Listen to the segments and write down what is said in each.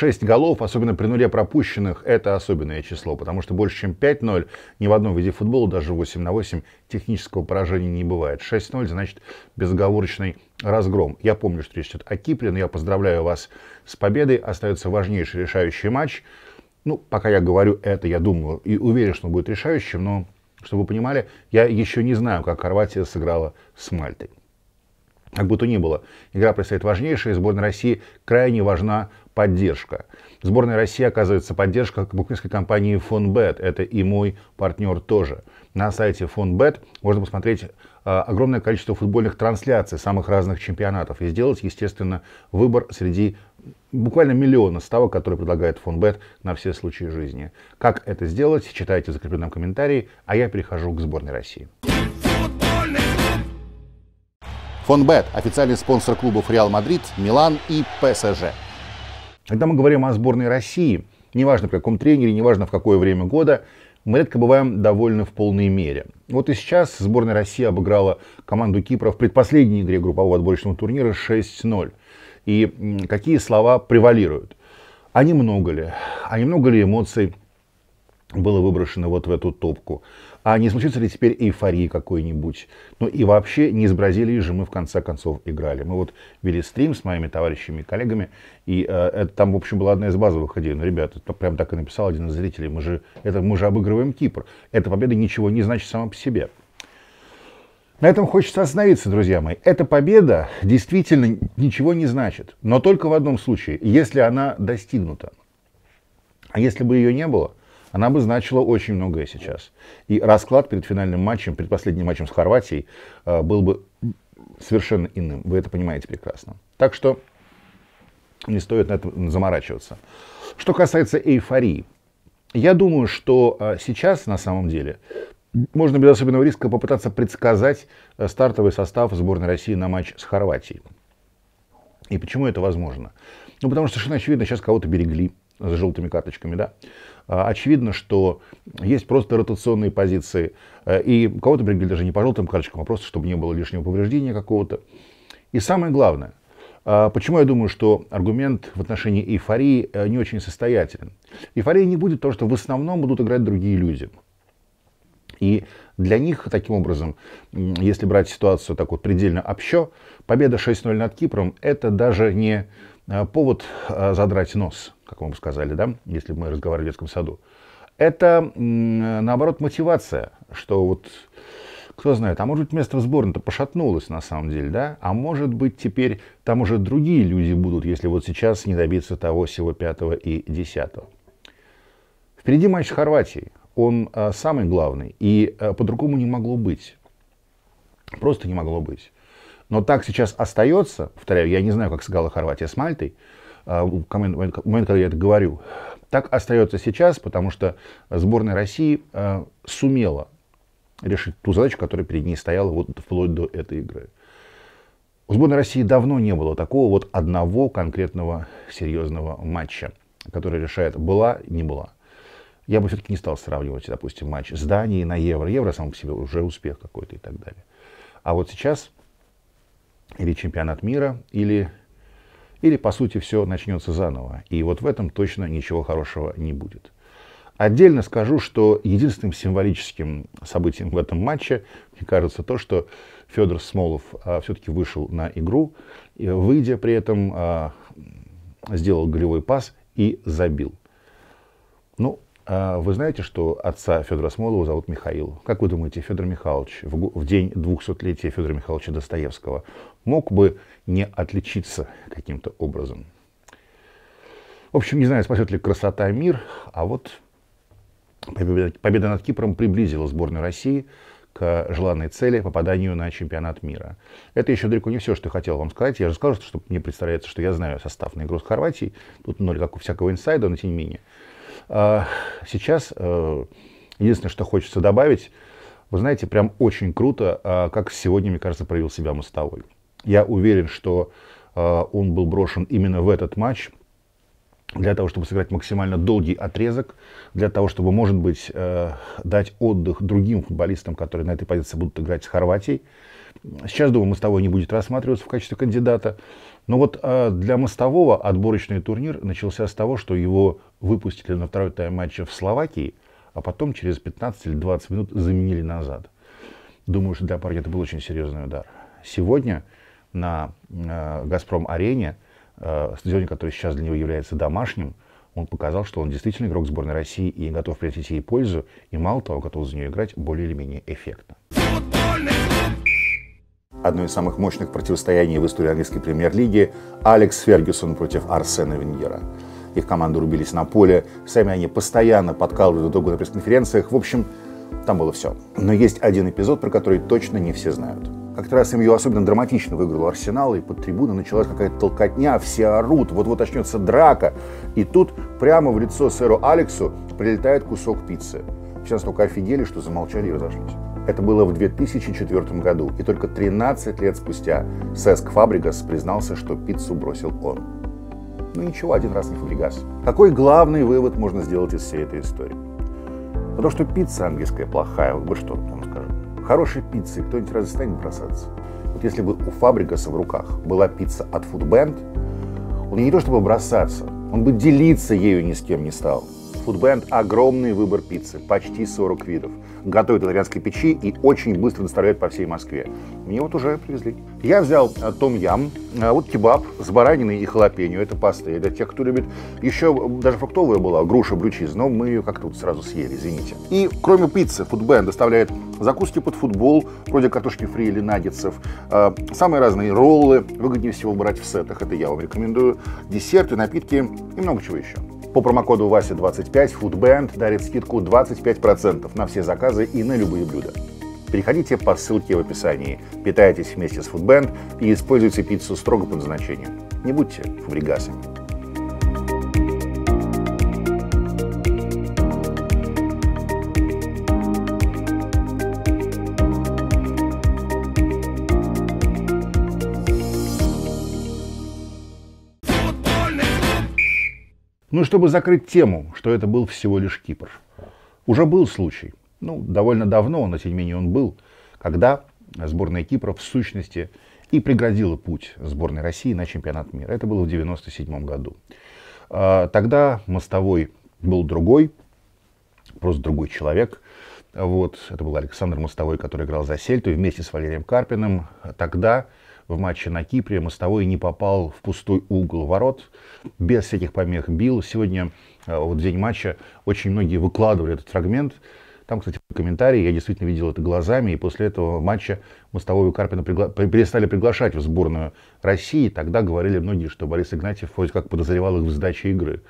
6 голов, особенно при нуле пропущенных, это особенное число, потому что больше чем 5-0 ни в одном виде футбола, даже 8 на 8, технического поражения не бывает. 6-0 значит безоговорочный разгром. Я помню, что речь идет о Кипле, но я поздравляю вас с победой. Остается важнейший решающий матч. Ну, пока я говорю это, я думаю и уверен, что он будет решающим, но, чтобы вы понимали, я еще не знаю, как Хорватия сыграла с Мальтой. Как будто то ни было, игра предстоит важнейшая, и сборной России крайне важна поддержка. Сборной России оказывается поддержка букмекерской компании «Фонбет». Это и мой партнер тоже. На сайте «Фонбет» можно посмотреть а, огромное количество футбольных трансляций самых разных чемпионатов и сделать, естественно, выбор среди буквально миллиона ставок, которые предлагает «Фонбет» на все случаи жизни. Как это сделать, читайте в закрепленном комментарии, а я перехожу к сборной России. Фонбет – официальный спонсор клубов Реал Мадрид, Милан и ПСЖ. Когда мы говорим о сборной России, неважно в каком тренере, неважно в какое время года, мы редко бываем довольны в полной мере. Вот и сейчас сборная России обыграла команду Кипра в предпоследней игре группового отборочного турнира 6-0. И какие слова превалируют? А не много ли? А не много ли эмоций было выброшено вот в эту топку. А не случится ли теперь эйфории какой-нибудь? Ну и вообще не из Бразилии же мы в конце концов играли. Мы вот вели стрим с моими товарищами и коллегами, и э, это там, в общем, была одна из базовых идей. ну ребята, это ну, прям так и написал один из зрителей, мы же, это, мы же обыгрываем Кипр. Эта победа ничего не значит сама по себе. На этом хочется остановиться, друзья мои. Эта победа действительно ничего не значит. Но только в одном случае, если она достигнута. А если бы ее не было, она бы значила очень многое сейчас. И расклад перед финальным матчем, предпоследним матчем с Хорватией, э, был бы совершенно иным. Вы это понимаете прекрасно. Так что не стоит на этом заморачиваться. Что касается эйфории, я думаю, что э, сейчас на самом деле можно без особенного риска попытаться предсказать э, стартовый состав сборной России на матч с Хорватией. И почему это возможно? Ну, потому что совершенно очевидно, сейчас кого-то берегли с желтыми карточками, да, а, очевидно, что есть просто ротационные позиции. Э, и кого-то бригли даже не по желтым карточкам, а просто, чтобы не было лишнего повреждения какого-то. И самое главное, а, почему я думаю, что аргумент в отношении эйфории э, не очень состоятелен. Эйфории не будет, потому что в основном будут играть другие люди. И для них, таким образом, если брать ситуацию так вот предельно общо, победа 6-0 над Кипром – это даже не Э, повод э, задрать нос, как вам сказали, да, если мы разговаривали в детском саду. Это, э, наоборот, мотивация, что вот, кто знает, а может быть, место в сборной-то пошатнулось на самом деле, да, а может быть, теперь там уже другие люди будут, если вот сейчас не добиться того, всего пятого и десятого. Впереди матч с Хорватией. Он самый главный, и по-другому не могло быть. Просто не могло быть. Но так сейчас остается, повторяю, я не знаю, как сыграла Хорватия с Мальтой, а, в момент, когда я это говорю, так остается сейчас, потому что сборная России а, сумела решить ту задачу, которая перед ней стояла вот вплоть до этой игры. У сборной России давно не было такого вот одного конкретного серьезного матча, который решает, была, не была. Я бы все-таки не стал сравнивать, допустим, матч с Данией на Евро. Евро сам по себе уже успех какой-то и так далее. А вот сейчас или чемпионат мира, или, или по сути все начнется заново. И вот в этом точно ничего хорошего не будет. Отдельно скажу, что единственным символическим событием в этом матче, мне кажется, то, что Федор Смолов а, все-таки вышел на игру, выйдя при этом, а, сделал голевой пас и забил. Ну, а вы знаете, что отца Федора Смолова зовут Михаил. Как вы думаете, Федор Михайлович в, в день 200-летия Федора Михайловича Достоевского мог бы не отличиться каким-то образом? В общем, не знаю, спасет ли красота мир, а вот победа, победа над Кипром приблизила сборную России к желанной цели попаданию на чемпионат мира. Это еще далеко не все, что я хотел вам сказать. Я же сказал, что мне представляется, что я знаю состав на игру с Хорватией. Тут ноль как у всякого инсайда, но тем не менее. А, сейчас э, единственное, что хочется добавить, вы знаете, прям очень круто, а, как сегодня, мне кажется, проявил себя Мостовой. Я уверен, что а, он был брошен именно в этот матч, для того, чтобы сыграть максимально долгий отрезок, для того, чтобы, может быть, э, дать отдых другим футболистам, которые на этой позиции будут играть с Хорватией. Сейчас, думаю, Мостовой не будет рассматриваться в качестве кандидата. Но вот э, для Мостового отборочный турнир начался с того, что его выпустили на второй тайм матча в Словакии, а потом через 15 или 20 минут заменили назад. Думаю, что для парня это был очень серьезный удар. Сегодня на э, «Газпром-арене» э, стадионе, который сейчас для него является домашним, он показал, что он действительно игрок сборной России и готов принести ей пользу, и мало того, готов за нее играть более или менее эффектно. Одно из самых мощных противостояний в истории английской премьер-лиги – Алекс Фергюсон против Арсена Венгера. Их команды рубились на поле, сами они постоянно подкалывали друг друга на пресс-конференциях. В общем, там было все. Но есть один эпизод, про который точно не все знают как раз семью особенно драматично выиграл Арсенал, и под трибуной началась какая-то толкотня, все орут, вот-вот начнется драка. И тут прямо в лицо сэру Алексу прилетает кусок пиццы. Все настолько офигели, что замолчали и разошлись. Это было в 2004 году, и только 13 лет спустя Сеск Фабригас признался, что пиццу бросил он. Ну ничего, один раз не Фабригас. Какой главный вывод можно сделать из всей этой истории? Потому что пицца английская плохая, вы что, хорошей пиццы, кто-нибудь разве станет бросаться? Вот если бы у Фабрикаса в руках была пицца от Foodband, он не то чтобы бросаться, он бы делиться ею ни с кем не стал. Foodband – огромный выбор пиццы, почти 40 видов. Готовят итальянской печи и очень быстро доставляют по всей Москве. Мне вот уже привезли. Я взял э, том ям, э, вот кебаб с бараниной и халапеньо. Это паста для тех, кто любит. Еще э, даже фруктовая была, груша, брючиз, но мы ее как-то вот сразу съели, извините. И кроме пиццы, Foodband доставляет закуски под футбол, вроде картошки фри или наггетсов, а, самые разные роллы, выгоднее всего брать в сетах, это я вам рекомендую, десерты, напитки и много чего еще. По промокоду Вася25 Foodband дарит скидку 25% на все заказы и на любые блюда. Переходите по ссылке в описании, питайтесь вместе с Foodband и используйте пиццу строго по назначению. Не будьте фабригасами. Ну, чтобы закрыть тему, что это был всего лишь Кипр. Уже был случай, ну, довольно давно, но тем не менее он был, когда сборная Кипра в сущности и преградила путь сборной России на чемпионат мира. Это было в 1997 году. А, тогда мостовой был другой, просто другой человек. Вот, это был Александр Мостовой, который играл за Сельту вместе с Валерием Карпиным. Тогда в матче на Кипре. Мостовой не попал в пустой угол ворот, без всяких помех бил. Сегодня, э, вот в день матча, очень многие выкладывали этот фрагмент. Там, кстати, комментарии, я действительно видел это глазами, и после этого матча Мостовой и Карпина пригла... перестали приглашать в сборную России. Тогда говорили многие, что Борис Игнатьев вроде как подозревал их в сдаче игры.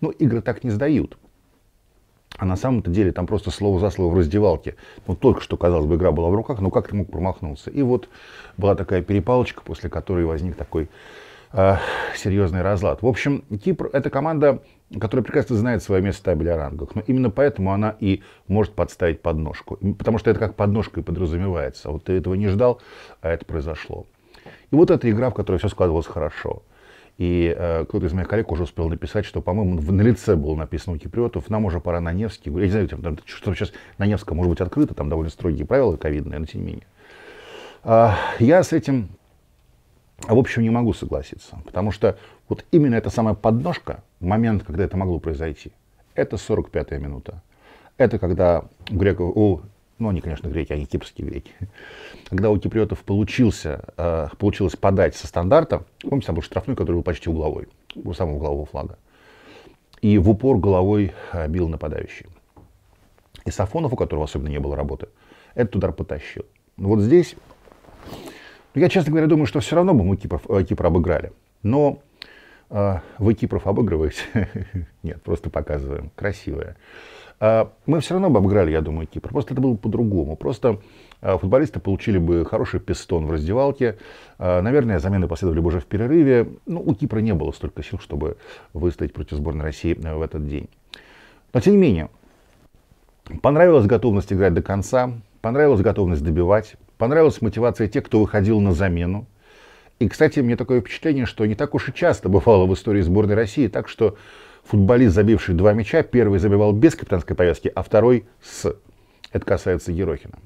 Но игры так не сдают. А на самом-то деле там просто слово за слово в раздевалке. Ну, только что, казалось бы, игра была в руках, но как ты мог промахнуться? И вот была такая перепалочка, после которой возник такой э, серьезный разлад. В общем, Кипр – это команда, которая прекрасно знает свое место в табеле о рангах. Но именно поэтому она и может подставить подножку. Потому что это как подножка и подразумевается. Вот ты этого не ждал, а это произошло. И вот эта игра, в которой все складывалось хорошо. И э, кто-то из моих коллег уже успел написать, что, по-моему, на лице было написано у киприотов, нам уже пора на Невский. Я не знаю, там, что сейчас на Невском может быть открыто, там довольно строгие правила ковидные, но тем не менее. Э, я с этим, в общем, не могу согласиться, потому что вот именно эта самая подножка, момент, когда это могло произойти, это 45-я минута. Это когда у, греков, у ну, они, конечно, греки, они кипрские греки, когда у киприотов получился, э, получилось подать со стандарта, помните, там был штрафной, который был почти угловой, у самого углового флага, и в упор головой э, бил нападающий. И Сафонов, у которого особенно не было работы, этот удар потащил. Но вот здесь, ну, я, честно говоря, думаю, что все равно бы мы Кипр, э, Кипр обыграли. Но а, Вы Кипров обыгрываете? Нет, просто показываем. Красивое. А, мы все равно бы обыграли, я думаю, Кипр. Просто это было по-другому. Просто а, футболисты получили бы хороший пистон в раздевалке. Наверное, замены последовали бы уже в перерыве. Но ну, у Кипра не было столько сил, чтобы выстоять против сборной России э, в этот день. Но тем не менее, понравилась готовность играть до конца, понравилась готовность добивать, понравилась мотивация тех, кто выходил на замену. И, кстати, мне такое впечатление, что не так уж и часто бывало в истории сборной России так, что футболист, забивший два мяча, первый забивал без капитанской повязки, а второй с. Это касается Ерохина.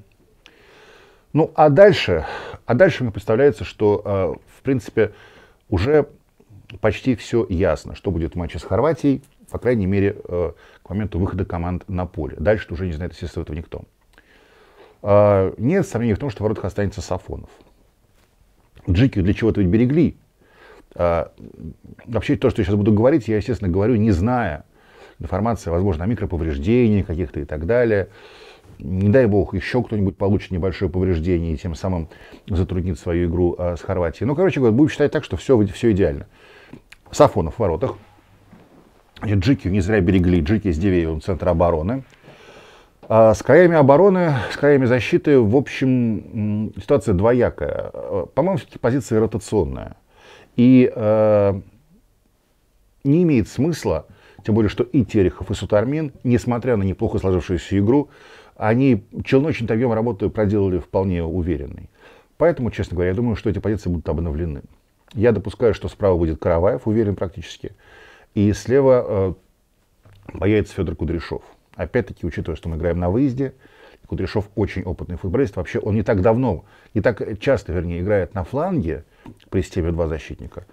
Ну, а дальше, а дальше мне представляется, что, э, в принципе, уже почти все ясно, что будет в матче с Хорватией, по крайней мере, э, к моменту выхода команд на поле. Дальше уже не знает, естественно, этого никто. А, нет сомнений в том, что в воротах останется Сафонов. Джики для чего-то ведь берегли. А, вообще то, что я сейчас буду говорить, я, естественно, говорю, не зная информации, возможно, о микроповреждениях каких-то и так далее. Не дай бог, еще кто-нибудь получит небольшое повреждение и тем самым затруднит свою игру а, с Хорватией. Ну, короче говоря, будем считать так, что все, все идеально. Сафонов в воротах. Джики не зря берегли. Джики с Дивеевым центра обороны. А, с краями обороны, с краями защиты, в общем, ситуация двоякая. А, по-моему, все-таки позиция ротационная. И э, не имеет смысла, тем более, что и Терехов, и Сутармин, несмотря на неплохо сложившуюся игру, они челночным объем работы проделали вполне уверенный. Поэтому, честно говоря, я думаю, что эти позиции будут обновлены. Я допускаю, что справа будет Караваев, уверен практически, и слева э, появится Федор Кудряшов. Опять-таки, учитывая, что мы играем на выезде, Кудряшов очень опытный футболист. Вообще он не так давно, не так часто, вернее, играет на фланге при системе два защитника.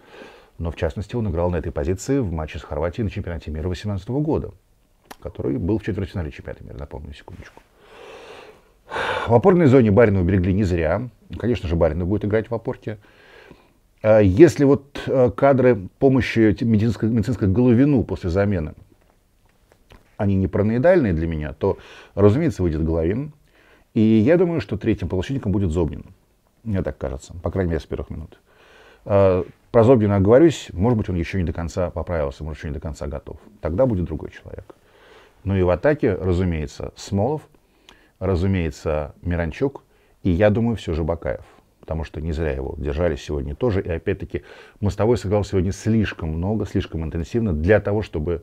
Но, в частности, он играл на этой позиции в матче с Хорватией на чемпионате мира 2018 года, который был в четвертьфинале чемпионата мира, напомню, секундочку. В опорной зоне Барина уберегли не зря. Конечно же, Барина будет играть в опорке. А если вот э, кадры помощи медицинской, медицинской Головину после замены – они не параноидальные для меня, то, разумеется, выйдет Головин. И я думаю, что третьим полушенником будет Зобнин. Мне так кажется, по крайней мере, с первых минут. А, про Зобнина оговорюсь, может быть, он еще не до конца поправился, может, еще не до конца готов. Тогда будет другой человек. Ну и в атаке, разумеется, Смолов, разумеется, Миранчук и, я думаю, все же Бакаев потому что не зря его держали сегодня тоже. И опять-таки Мостовой сыграл сегодня слишком много, слишком интенсивно для того, чтобы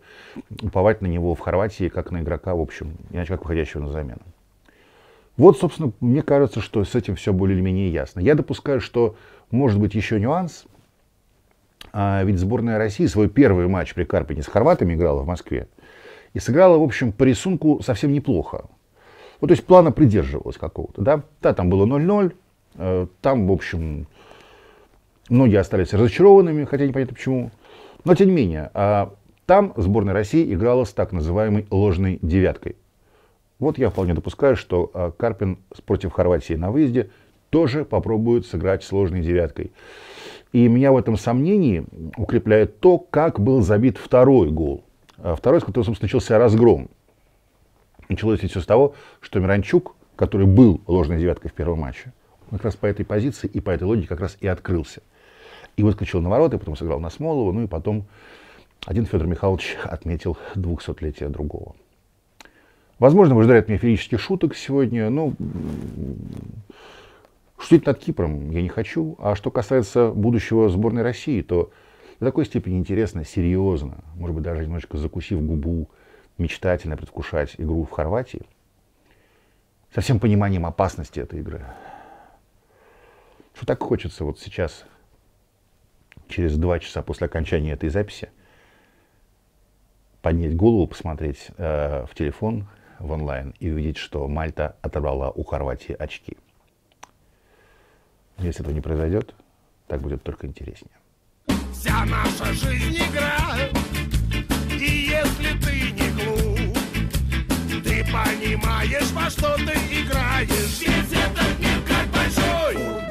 уповать на него в Хорватии, как на игрока, в общем, иначе как выходящего на замену. Вот, собственно, мне кажется, что с этим все более-менее ясно. Я допускаю, что может быть еще нюанс, а ведь сборная России свой первый матч при Карпине с хорватами играла в Москве и сыграла, в общем, по рисунку совсем неплохо. Вот, ну, то есть плана придерживалась какого-то, да? Да, там было 0-0, Э, там, в общем, многие остались разочарованными, хотя непонятно почему. Но, тем не менее, а, там сборная России играла с так называемой ложной девяткой. Вот я вполне допускаю, что а, Карпин против Хорватии на выезде тоже попробует сыграть с ложной девяткой. И меня в этом сомнении укрепляет то, как был забит второй гол. А, второй, с которого, собственно, начался разгром. Началось все с того, что Миранчук, который был ложной девяткой в первом матче, как раз по этой позиции и по этой логике как раз и открылся. И выскочил на ворота, потом сыграл на Смолова, ну и потом один Федор Михайлович отметил 200-летие другого. Возможно, вы ждали от меня физических шуток сегодня, но шутить над Кипром я не хочу. А что касается будущего сборной России, то до такой степени интересно, серьезно, может быть, даже немножечко закусив губу, мечтательно предвкушать игру в Хорватии, со всем пониманием опасности этой игры, что так хочется вот сейчас, через два часа после окончания этой записи, поднять голову, посмотреть э, в телефон, в онлайн, и увидеть, что Мальта отобрала у Хорватии очки. Если этого не произойдет, так будет только интереснее. Вся наша жизнь игра, и если ты не глуп, ты понимаешь, во что ты играешь. Весь этот мир как большой